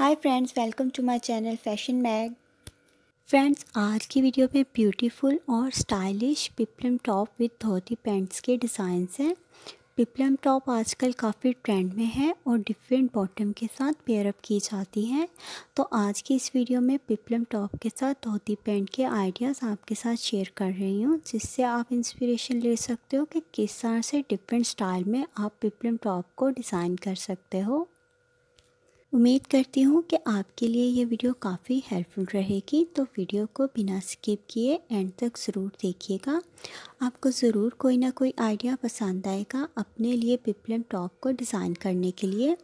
hi friends welcome to my channel fashion mag friends आज की video में beautiful और stylish peplum top with dhoti pants के design हैं पिपलम टॉप आजकल काफ़ी ट्रेंड में है और डिफरेंट बॉटम के साथ पेयरअप की जाती हैं तो आज की इस वीडियो में पिपलम टॉप के साथ धोती पैंट के आइडियाज़ आपके साथ शेयर कर रही हूँ जिससे आप इंस्पिरेशन ले सकते हो कि किस तरह से डिफरेंट स्टाइल में आप पिपलम टॉप को डिज़ाइन कर सकते हो उम्मीद करती हूँ कि आपके लिए ये वीडियो काफ़ी हेल्पफुल रहेगी तो वीडियो को बिना स्किप किए एंड तक ज़रूर देखिएगा आपको ज़रूर कोई ना कोई आइडिया पसंद आएगा अपने लिए पिपलम टॉप को डिज़ाइन करने के लिए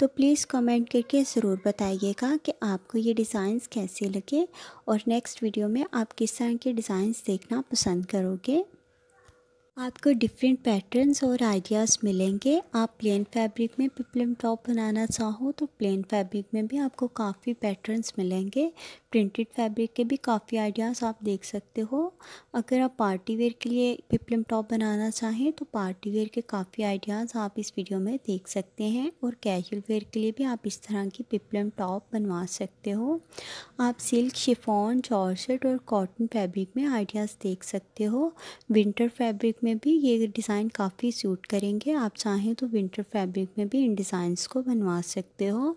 तो प्लीज़ कमेंट करके ज़रूर बताइएगा कि आपको ये डिज़ाइंस कैसे लगे और नेक्स्ट वीडियो में आप किस तरह के डिज़ाइंस देखना पसंद करोगे आपको डिफरेंट पैटर्न्स और आइडियाज़ मिलेंगे आप प्लेन फैब्रिक में पिपलम टॉप बनाना चाहो तो प्लेन फैब्रिक में भी आपको काफ़ी पैटर्न्स मिलेंगे प्रिंटेड फैब्रिक के भी काफ़ी आइडियाज़ आप देख सकते हो अगर आप पार्टी वेयर के लिए पिपलम टॉप बनाना चाहें तो पार्टी वेयर के काफ़ी आइडियाज़ आप इस वीडियो में देख सकते हैं और कैजुअल वेयर के लिए भी आप इस तरह की पिपलम टॉप बनवा सकते हो आप सिल्क शिफॉन जॉर्जेट और कॉटन फैब्रिक में आइडियाज़ देख सकते हो विंटर फैब्रिक में में भी ये डिज़ाइन काफ़ी सूट करेंगे आप चाहें तो विंटर फैब्रिक में भी इन डिज़ाइंस को बनवा सकते हो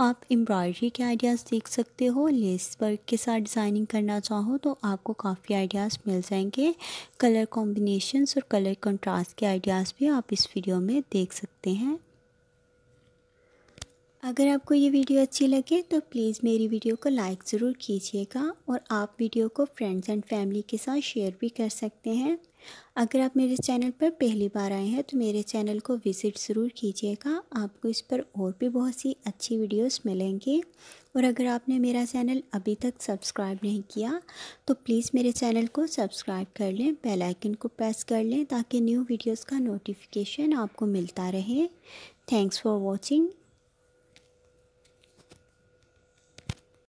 आप एम्ब्रॉयडरी के आइडियाज़ देख सकते हो लेस वर्क के साथ डिज़ाइनिंग करना चाहो तो आपको काफ़ी आइडियाज़ मिल जाएंगे कलर कॉम्बिनेशन और कलर कंट्रास्ट के आइडियाज़ भी आप इस वीडियो में देख सकते हैं अगर आपको ये वीडियो अच्छी लगे तो प्लीज़ मेरी वीडियो को लाइक ज़रूर कीजिएगा और आप वीडियो को फ्रेंड्स एंड फैमिली के साथ शेयर भी कर सकते हैं अगर आप मेरे चैनल पर पहली बार आए हैं तो मेरे चैनल को विज़िट ज़रूर कीजिएगा आपको इस पर और भी बहुत सी अच्छी वीडियोस मिलेंगे और अगर आपने मेरा चैनल अभी तक सब्सक्राइब नहीं किया तो प्लीज़ मेरे चैनल को सब्सक्राइब कर लें बेल आइकन को प्रेस कर लें ताकि न्यू वीडियोस का नोटिफिकेशन आपको मिलता रहे थैंक्स फॉर वॉचिंग